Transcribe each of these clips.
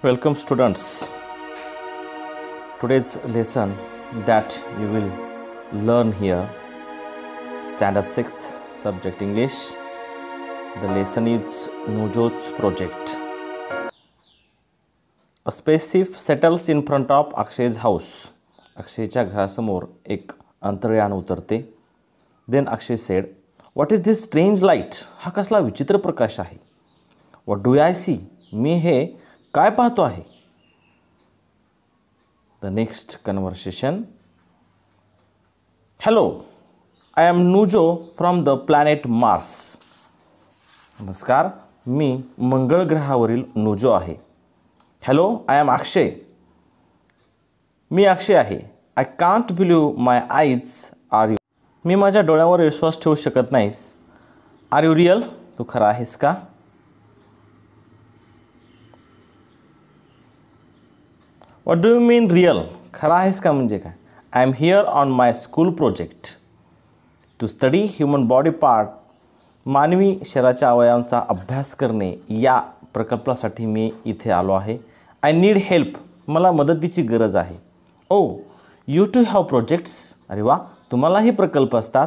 Welcome students. Today's lesson that you will learn here standard 6th subject English. The lesson is Nujot's project. A spaceship settles in front of Akshay's house. Akshay घरासमोर एक अंतरयान उतरते then Akshay said what is this strange light हा कसला विचित्र प्रकाश आहे what do I काय पाहतो आहे the next conversation hello I am Nujo from the planet Mars नमस्कार मी मंगळ ग्रहावरील नुजो आहे हॅलो आय एम अक्षय मी अक्षय आहे I can't believe my eyes are you मी माझ्या डोळ्यावर विश्वास ठेवू शकत नाहीस आर यू रिअल तू खरा आहेस का what do you mean real खरा आहेस का म्हणजे काय I am here on my school project to study human body part मानवी शरीराच्या अवयवांचा अभ्यास करणे या प्रकल्पासाठी मी इथे आलो आहे आय नीड हेल्प मला मदतीची गरज आहे oh you too have projects अरे वा तुम्हालाही प्रकल्प असतात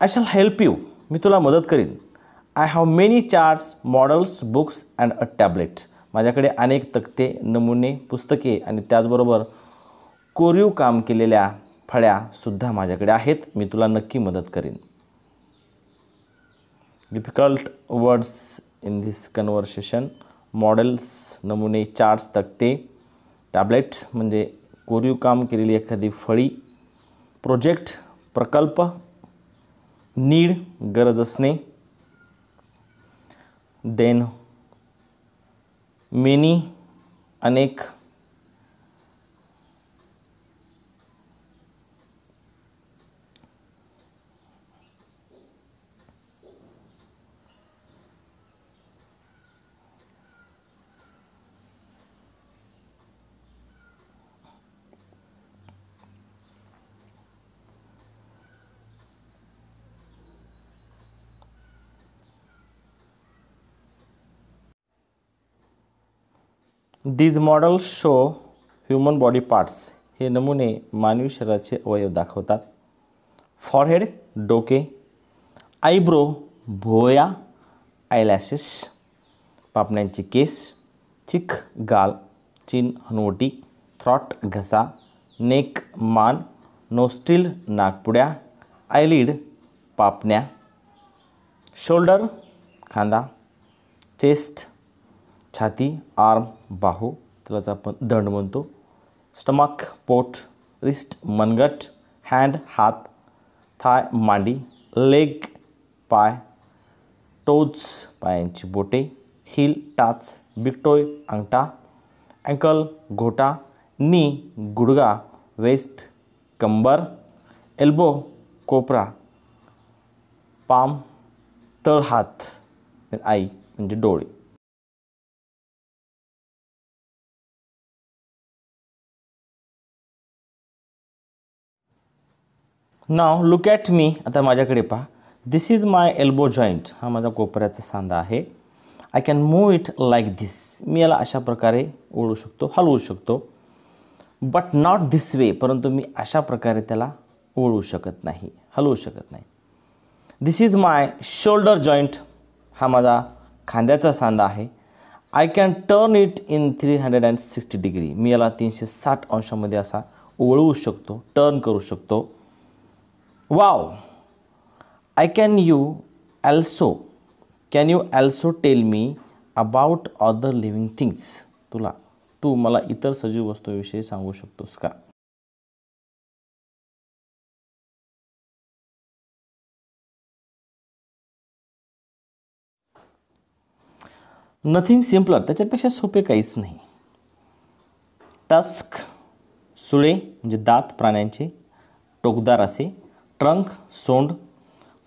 आय शॅल हेल्प यू मी तुला मदत करीन I have many charts models books and a tablets माझ्याकडे अनेक तक्ते नमुने पुस्तके आणि त्याचबरोबर कोरीव काम केलेल्या फळ्यासुद्धा माझ्याकडे आहेत मी तुला नक्की मदत करीन difficult words in this conversation models नमुने चार्ट्स तक्ते टॅबलेट्स म्हणजे कोरीव काम केलेली एखादी फळी प्रोजेक्ट प्रकल्प नीड गरज असणे देन मेनी अनेक these model show human body parts हे नमुने मानवी शरीराचे अवयव दाखवतात फॉरहेड डोके आयब्रो भोया आयलॅशेस पापण्यांचे केस चिख गाल चीन हनुवटी थ्रॉट घसा नेक मान नोस्टील नागपुड्या आयलिड पापण्या शोल्डर खांदा चेस्ट छाती आर्म बाहू त्यालाच आपण दंड म्हणतो स्टमक पोट रिस्ट मनगट हँड हात थाय मांडी लेग पाय टोज पायांची बोटे हील, टाच बिकटोय अंगटा अँकल घोटा नी गुडगा वेस्ट कंबर एल्बो कोपरा पाम तळहात आई म्हणजे डोळे नाव लुक ॲट मी आता माझ्याकडे पहा this is my elbow joint हा माझा कोपऱ्याचा सांधा आहे I can move it like this मी याला अशा प्रकारे ओढू शकतो हलवू शकतो बट नॉट धिस वे परंतु मी अशा प्रकारे त्याला ओळू शकत नाही हलवू शकत नाही this is my shoulder joint हा माझा खांद्याचा सांधा आहे I can turn it in three hundred and sixty degree मी याला तीनशे साठ अंशामध्ये असा वळवू शकतो टर्न करू शकतो wow I can you also can you also tell me about other living things तुला तू मला इतर सजीव वस्तूविषयी सांगू शकतोस का नथिंग सिम्पलर त्याच्यापेक्षा सोपे काहीच नाही टस्क सुळे म्हणजे दात प्राण्यांचे टोकदार असे ट्रंक सोंड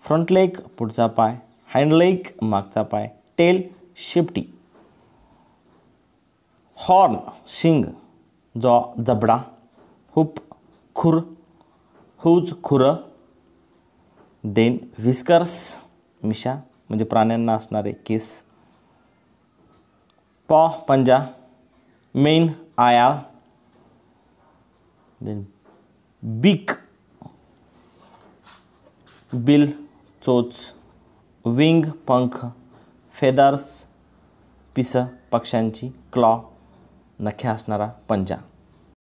फ्रंट लेग पुढचा पाय हँड लेग मागचा पाय टेल शेपटी हॉर्न शिंग जो जबडा हुप खुर हुज खुर देन व्हिस्कर्स मिशा म्हणजे प्राण्यांना असणारे केस पॉ पंजा मेन आया देन बीक बिल चोच विंग पंख फेदर्स पिस पक्ष्यांची क्लॉ नख्या असणारा पंजा